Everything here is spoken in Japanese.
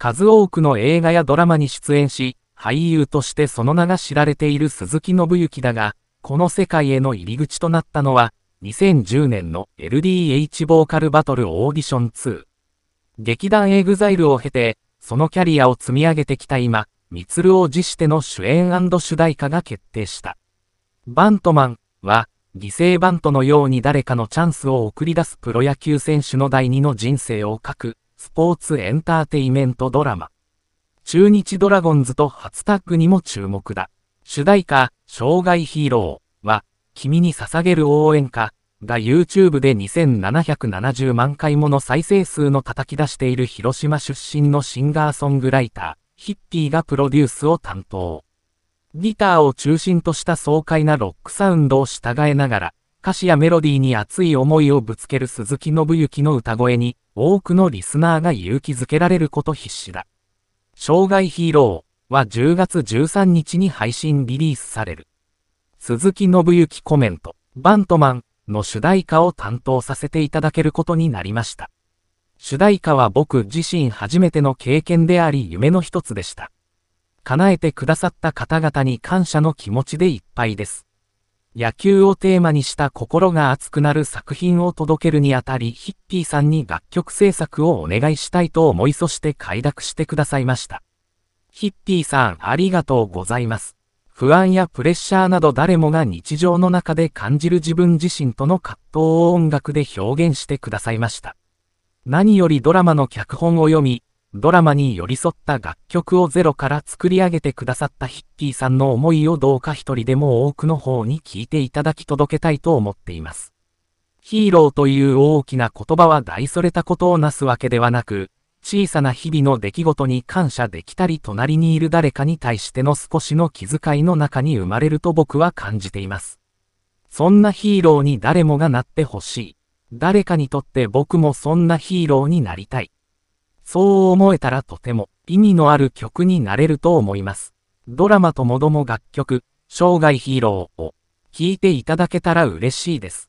数多くの映画やドラマに出演し、俳優としてその名が知られている鈴木信之だが、この世界への入り口となったのは、2010年の LDH ボーカルバトルオーディション2。劇団 EXILE を経て、そのキャリアを積み上げてきた今、ミツルを辞しての主演主題歌が決定した。バントマンは、犠牲バントのように誰かのチャンスを送り出すプロ野球選手の第二の人生を書くスポーツエンターテイメントドラマ。中日ドラゴンズと初タッグにも注目だ。主題歌、障害ヒーローは、君に捧げる応援歌が YouTube で2770万回もの再生数の叩き出している広島出身のシンガーソングライター、ヒッピーがプロデュースを担当。ギターを中心とした爽快なロックサウンドを従えながら、歌詞やメロディーに熱い思いをぶつける鈴木信之の歌声に、多くのリスナーが勇気づけられること必至だ。障害ヒーローは10月13日に配信リリースされる。鈴木信之コメント、バントマンの主題歌を担当させていただけることになりました。主題歌は僕自身初めての経験であり夢の一つでした。叶えてくださった方々に感謝の気持ちでいっぱいです。野球をテーマにした心が熱くなる作品を届けるにあたりヒッピーさんに楽曲制作をお願いしたいと思いそして快諾してくださいました。ヒッピーさんありがとうございます。不安やプレッシャーなど誰もが日常の中で感じる自分自身との葛藤を音楽で表現してくださいました。何よりドラマの脚本を読み、ドラマに寄り添った楽曲をゼロから作り上げてくださったヒッキーさんの思いをどうか一人でも多くの方に聞いていただき届けたいと思っています。ヒーローという大きな言葉は大それたことをなすわけではなく、小さな日々の出来事に感謝できたり隣にいる誰かに対しての少しの気遣いの中に生まれると僕は感じています。そんなヒーローに誰もがなってほしい。誰かにとって僕もそんなヒーローになりたい。そう思えたらとても意味のある曲になれると思います。ドラマともども楽曲、生涯ヒーローを聴いていただけたら嬉しいです。